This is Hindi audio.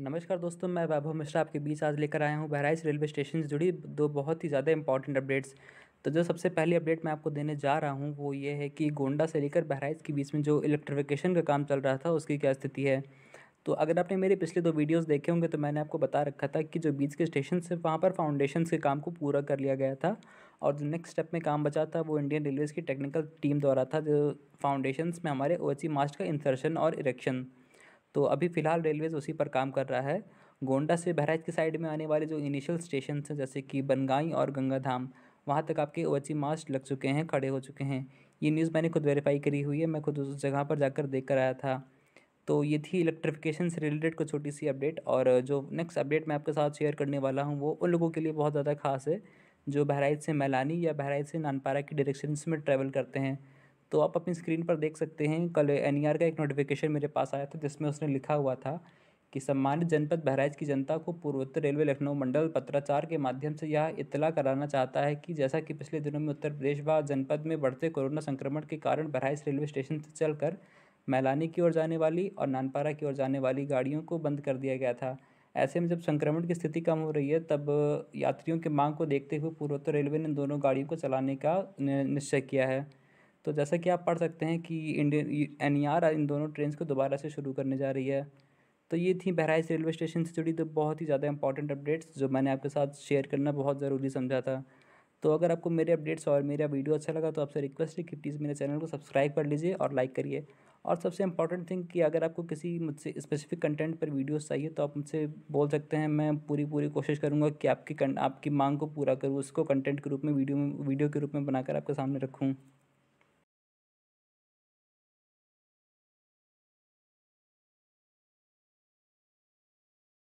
नमस्कार दोस्तों मैं वैभव मिश्रा आपके बीच आज लेकर आया हूँ बहराइच रेलवे स्टेशन से जुड़ी दो बहुत ही ज़्यादा इंपॉर्टेंट अपडेट्स तो जो सबसे पहली अपडेट मैं आपको देने जा रहा हूँ वो ये है कि गोंडा से लेकर बहराइच के बीच में जो इलेक्ट्रिफिकेशन का काम चल रहा था उसकी क्या स्थिति है तो अगर आपने मेरे पिछले दो वीडियोस देखे होंगे तो मैंने आपको बता रखा था कि जो बीच के स्टेशन से वहाँ पर फाउंडेशन के काम को पूरा कर लिया गया था और जो नेक्स्ट स्टेप में काम बचा था वो इंडियन रेलवेज़ की टेक्निकल टीम द्वारा था जो फाउंडेशन में हमारे ओ मास्ट का इंसर्शन और इरेक्शन तो अभी फ़िलहाल रेलवेज़ उसी पर काम कर रहा है गोंडा से बहराइच की साइड में आने वाले जो इनिशियल स्टेशन हैं जैसे कि बनगाई और गंगाधाम वहाँ तक आपके ओएचसी मास्ट e लग चुके हैं खड़े हो चुके हैं ये न्यूज़ मैंने खुद वेरीफाई करी हुई है मैं खुद उस जगह पर जाकर देख कर आया था तो ये थी इलेक्ट्रिफिकेशन से रिलेटेड कुछ छोटी सी अपडेट और जो नेक्स्ट अपडेट मैं आपके साथ शेयर करने वाला हूँ वो उन लोगों के लिए बहुत ज़्यादा खास है जो बहराइच से मैलानी या बहराइच से नानपारा की डायरेक्शन में ट्रैवल करते हैं तो आप अपनी स्क्रीन पर देख सकते हैं कल एन का एक नोटिफिकेशन मेरे पास आया था जिसमें उसने लिखा हुआ था कि सम्मानित जनपद बहराइच की जनता को पूर्वोत्तर रेलवे लखनऊ मंडल पत्राचार के माध्यम से यह इतला कराना चाहता है कि जैसा कि पिछले दिनों में उत्तर प्रदेश व जनपद में बढ़ते कोरोना संक्रमण के कारण बहराइच रेलवे स्टेशन से चलकर मैलानी की ओर जाने वाली और नानपारा की ओर जाने वाली गाड़ियों को बंद कर दिया गया था ऐसे में जब संक्रमण की स्थिति कम हो रही है तब यात्रियों की मांग को देखते हुए पूर्वोत्तर रेलवे ने दोनों गाड़ियों को चलाने का निश्चय किया है तो जैसा कि आप पढ़ सकते हैं कि इंडियन एन इन दोनों ट्रेन को दोबारा से शुरू करने जा रही है तो ये थी बहराइच रेलवे स्टेशन से जुड़ी तो बहुत ही ज़्यादा इंपॉर्टेंट अपडेट्स जो मैंने आपके साथ शेयर करना बहुत ज़रूरी समझा था तो अगर आपको मेरे अपडेट्स और मेरा वीडियो अच्छा लगा तो आपसे रिक्वेस्ट है कि प्लीज़ मेरे चैनल को सब्सक्राइब कर लीजिए और लाइक करिए और सबसे इंपॉर्टेंट थिंग कि अगर आपको किसी मुझसे स्पेसिफिक कंटेंट पर वीडियोस चाहिए तो आप मुझसे बोल सकते हैं मैं पूरी पूरी कोशिश करूँगा कि आपकी आपकी मांग को पूरा करूँ उसको कंटेंट के रूप में वीडियो में वीडियो के रूप में बनाकर आपके सामने रखूँ